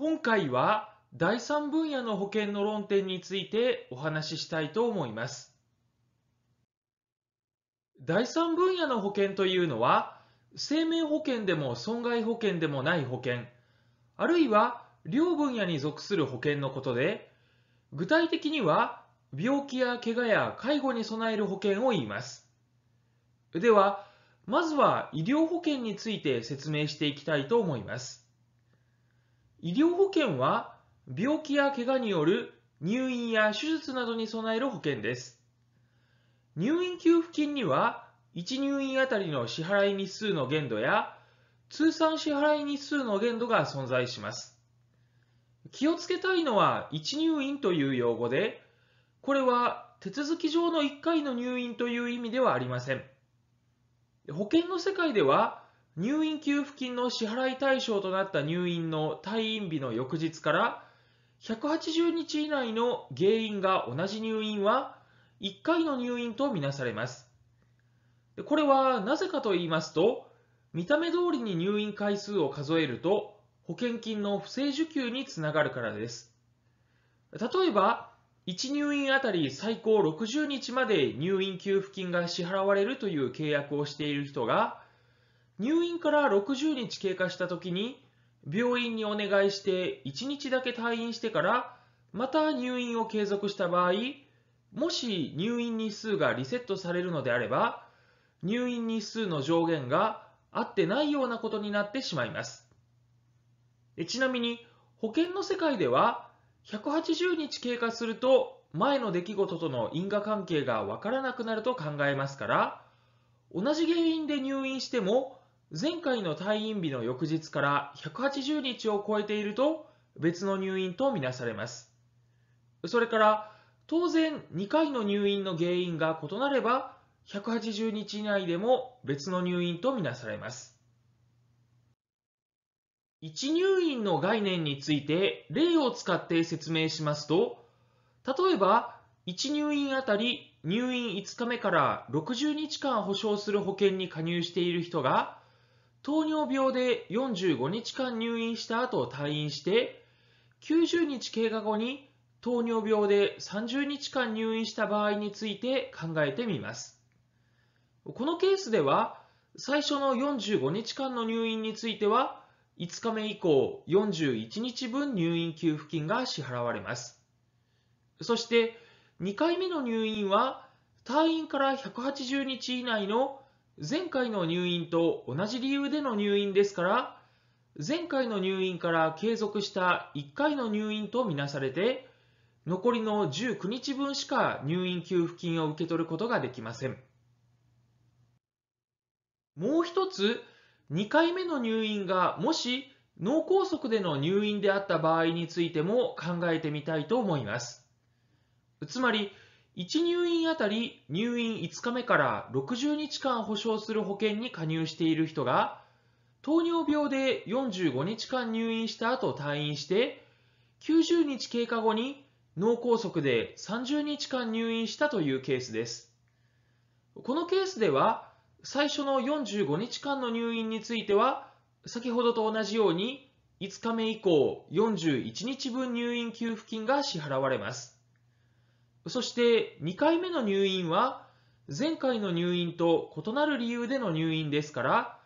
今回は第3分野の保険の論点についてお話ししたいと思います。第3分野の保険というのは、生命保険でも損害保険でもない保険、あるいは両分野に属する保険のことで、具体的には病気や怪我や介護に備える保険を言います。では、まずは医療保険について説明していきたいと思います。医療保険は病気や怪我による入院や手術などに備える保険です。入院給付金には1入院あたりの支払い日数の限度や通算支払い日数の限度が存在します。気をつけたいのは1入院という用語で、これは手続き上の1回の入院という意味ではありません。保険の世界では入院給付金の支払い対象となった入院の退院日の翌日から180日以内の原因が同じ入院は1回の入院とみなされます。これはなぜかと言いますと、見た目通りに入院回数を数えると保険金の不正受給につながるからです。例えば、1入院あたり最高60日まで入院給付金が支払われるという契約をしている人が、入院から60日経過した時に、病院にお願いして1日だけ退院してから、また入院を継続した場合、もし入院日数がリセットされるのであれば、入院日数の上限が合ってないようなことになってしまいます。ちなみに、保険の世界では、180日経過すると前の出来事との因果関係がわからなくなると考えますから、同じ原因で入院しても前回の退院日の翌日から180日を超えていると別の入院とみなされます。それから当然2回の入院の原因が異なれば180日以内でも別の入院とみなされます。1入院の概念について例を使って説明しますと、例えば1入院あたり入院5日目から60日間保証する保険に加入している人が糖尿病で45日間入院した後退院して、90日経過後に糖尿病で30日間入院した場合について考えてみます。このケースでは、最初の45日間の入院については、5日目以降41日分入院給付金が支払われます。そして、2回目の入院は、退院から180日以内の前回の入院と同じ理由での入院ですから、前回の入院から継続した1回の入院とみなされて、残りの19日分しか入院給付金を受け取ることができません。もう一つ、2回目の入院がもし脳梗塞での入院であった場合についても考えてみたいと思います。つまり、1入院あたり入院5日目から60日間保証する保険に加入している人が、糖尿病で45日間入院した後退院して、90日経過後に脳梗塞で30日間入院したというケースです。このケースでは、最初の45日間の入院については、先ほどと同じように5日目以降41日分入院給付金が支払われます。そして2回目の入院は前回の入院と異なる理由での入院ですから、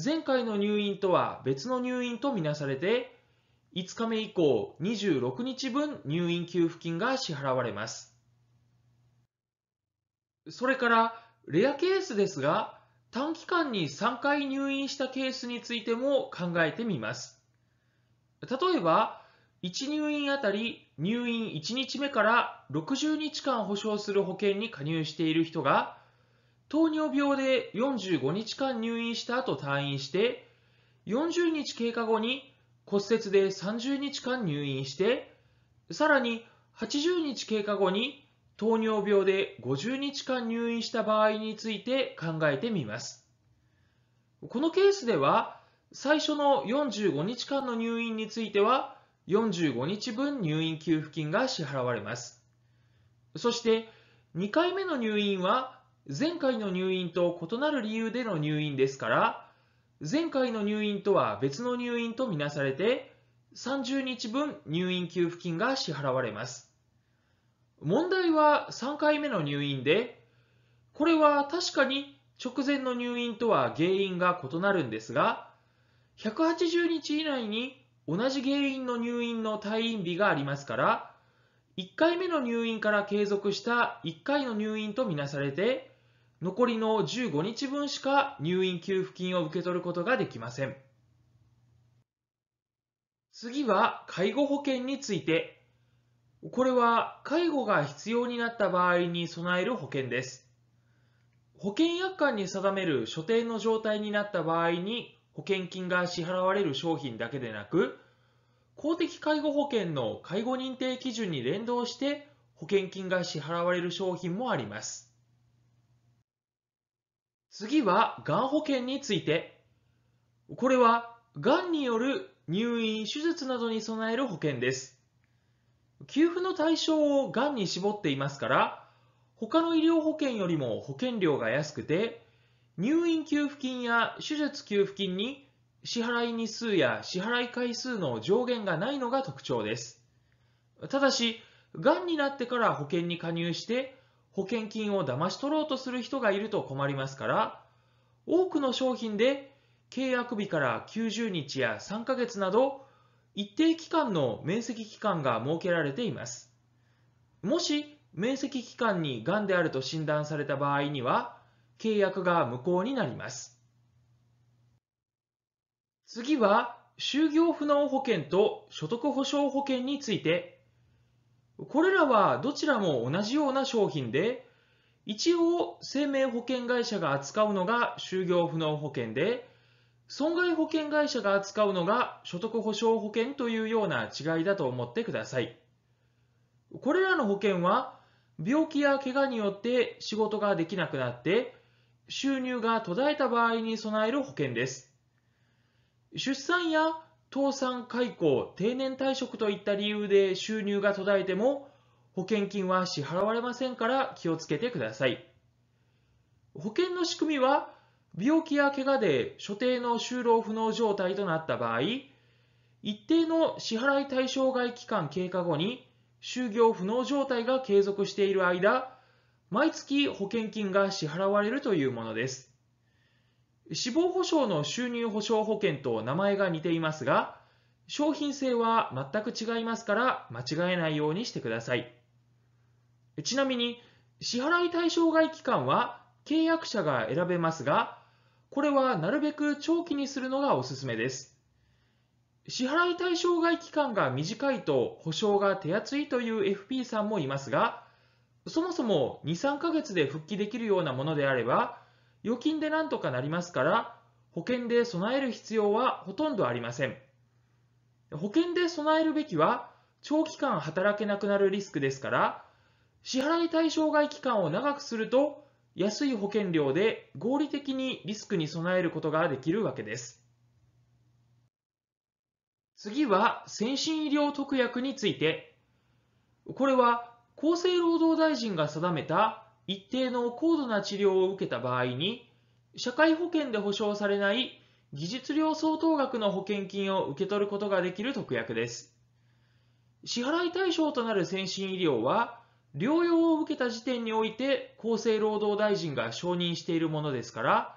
前回の入院とは別の入院とみなされて、5日目以降26日分入院給付金が支払われます。それから、レアケースですが、短期間に3回入院したケースについても考えてみます。例えば、1入院あたり入院1日目から60日間保障する保険に加入している人が、糖尿病で45日間入院した後退院して、40日経過後に骨折で30日間入院して、さらに80日経過後に糖尿病で50日間入院した場合について考えてみます。このケースでは、最初の45日間の入院については、45日分入院給付金が支払われます。そして、2回目の入院は前回の入院と異なる理由での入院ですから、前回の入院とは別の入院とみなされて、30日分入院給付金が支払われます。問題は3回目の入院で、これは確かに直前の入院とは原因が異なるんですが、180日以内に同じ原因の入院の退院日がありますから、1回目の入院から継続した1回の入院とみなされて、残りの15日分しか入院給付金を受け取ることができません。次は介護保険について。これは介護が必要になった場合に備える保険です。保険約款に定める所定の状態になった場合に保険金が支払われる商品だけでなく、公的介護保険の介護認定基準に連動して保険金が支払われる商品もあります。次は、がん保険について。これは、がんによる入院、手術などに備える保険です。給付の対象をがんに絞っていますから、他の医療保険よりも保険料が安くて、入院給付金や手術給付金に支払い日数や支払い回数の上限がないのが特徴です。ただし、がんになってから保険に加入して保険金を騙し取ろうとする人がいると困りますから、多くの商品で契約日から90日や3ヶ月など一定期間の面積期間が設けられています。もし面積期間にがんであると診断された場合には、契約が無効になります。次は、就業不能保険と所得保障保険について、これらはどちらも同じような商品で、一応生命保険会社が扱うのが就業不能保険で、損害保険会社が扱うのが所得保障保険というような違いだと思ってください。これらの保険は、病気や怪我によって仕事ができなくなって、収入が途絶えた場合に備える保険です。出産や倒産解雇、定年退職といった理由で収入が途絶えても保険金は支払われませんから気をつけてください。保険の仕組みは病気や怪我で所定の就労不能状態となった場合、一定の支払い対象外期間経過後に就業不能状態が継続している間、毎月保険金が支払われるというものです。死亡保障の収入保障保険と名前が似ていますが、商品性は全く違いますから間違えないようにしてください。ちなみに、支払い対象外期間は契約者が選べますが、これはなるべく長期にするのがおすすめです。支払い対象外期間が短いと保証が手厚いという FP さんもいますが、そもそも2、3ヶ月で復帰できるようなものであれば、預金でなんとかなりますから、保険で備える必要はほとんどありません。保険で備えるべきは、長期間働けなくなるリスクですから、支払い対象外期間を長くすると、安い保険料で合理的にリスクに備えることができるわけです。次は、先進医療特約について。これは、厚生労働大臣が定めた一定の高度な治療を受けた場合に、社会保険で保障されない技術量相当額の保険金を受け取ることができる特約です。支払い対象となる先進医療は、療養を受けた時点において厚生労働大臣が承認しているものですから、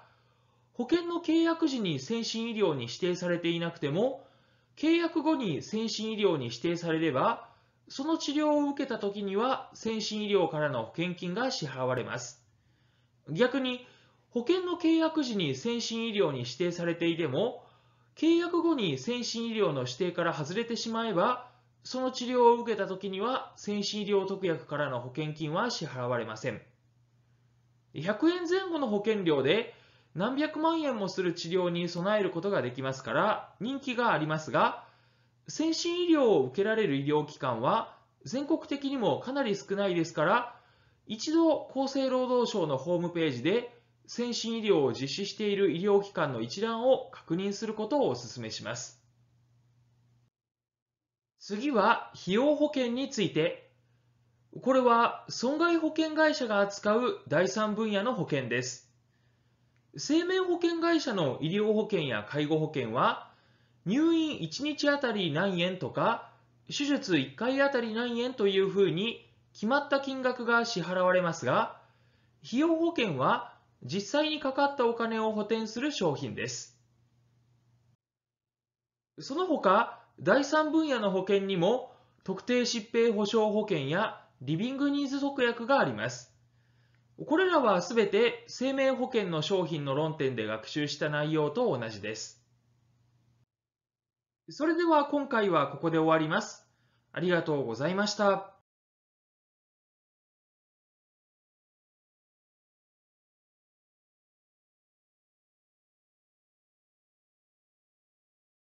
保険の契約時に先進医療に指定されていなくても、契約後に先進医療に指定されれば、その治療を受けた時には先進医療からの保険金が支払われます。逆に保険の契約時に先進医療に指定されていても契約後に先進医療の指定から外れてしまえばその治療を受けた時には先進医療特約からの保険金は支払われません。100円前後の保険料で何百万円もする治療に備えることができますから人気がありますが先進医療を受けられる医療機関は全国的にもかなり少ないですから、一度厚生労働省のホームページで先進医療を実施している医療機関の一覧を確認することをお勧めします。次は費用保険について。これは損害保険会社が扱う第三分野の保険です。生命保険会社の医療保険や介護保険は入院1日あたり何円とか、手術1回あたり何円というふうに決まった金額が支払われますが、費用保険は実際にかかったお金を補填する商品です。その他、第3分野の保険にも特定疾病保障保険やリビングニーズ特約があります。これらはすべて生命保険の商品の論点で学習した内容と同じです。それでは今回はここで終わります。ありがとうございました。